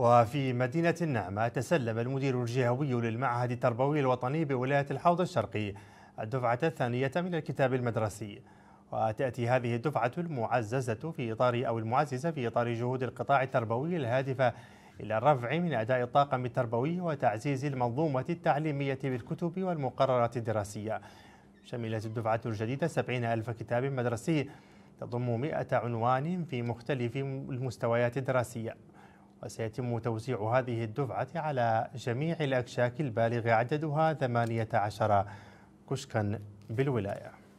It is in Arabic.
وفي مدينة النعمة تسلم المدير الجهوي للمعهد التربوي الوطني بولاية الحوض الشرقي الدفعة الثانية من الكتاب المدرسي وتأتي هذه الدفعة المعززة في إطار أو المعززة في إطار جهود القطاع التربوي الهادفة إلى الرفع من أداء الطاقم التربوي وتعزيز المنظومة التعليمية بالكتب والمقررات الدراسية شملت الدفعة الجديدة 70 ألف كتاب مدرسي تضم 100 عنوان في مختلف المستويات الدراسية وسيتم توزيع هذه الدفعة على جميع الأكشاك البالغ عددها 18 كشكا بالولايه